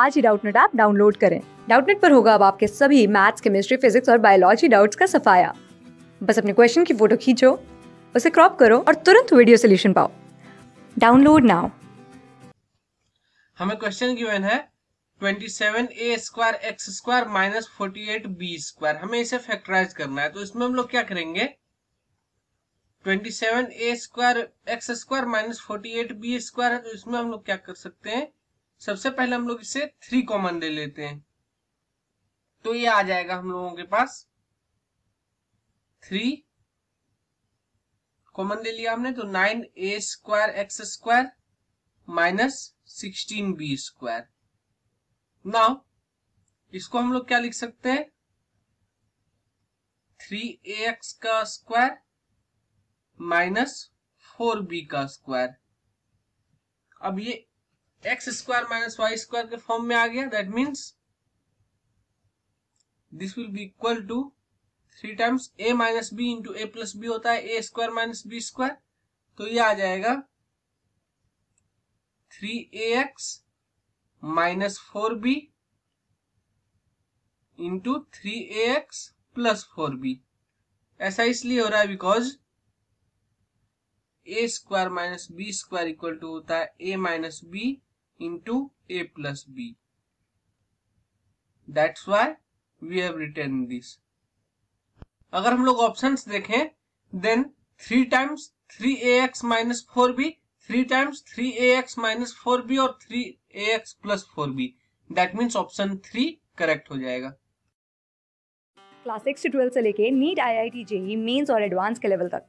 आज ही Doubtnut app download करें डाउटनेट पर होगा अब आपके सभी मैथ्स केमिस्ट्री फिजिक्स और बायोलॉजी डाउट्स का सफाया बस अपने क्वेश्चन की फोटो खींचो उसे क्रॉप करो और तुरंत वीडियो सोल्यूशन पाओ डाउनलोड नाउ हमें क्वेश्चन गिवन है 27 A square X square minus forty eight B square हमें इसे फैक्टराइज करना है तो इसमें हम लोग क्या करेंगे 27 A square X square minus forty eight B square है तो इसमें हम लोग क्या कर सकते हैं सबसे पहले हम लोग इसे थ्री कॉमन ले लेते हैं तो ये आ जाएगा हम लोगों के पास थ्री कॉमन ले लिया हमने तो nine A square X square minus sixteen B square now इसको हम लोग क्या लिख सकते हैं थ्री ए एक्स का स्क्वायर माइनस फोर बी का स्क्वायर अब ये X square minus Y square के फॉर्म में आ गया that means this will be equal to three times A minus B into A plus B होता है A square minus B square तो ये आ जाएगा three A X minus four B into three A X plus four B ऐसा इसलिए हो रहा है because A square minus B square equal to होता है A minus B into A plus B that's why we have return this अगर हम लोग ऑप्शन देखें then three times three A X minus four B three times three A X minus four B और three A X plus four B that means option three correct हो जाएगा class six से twelfth से लेके NEET I I T JEE Mains और advance के level तक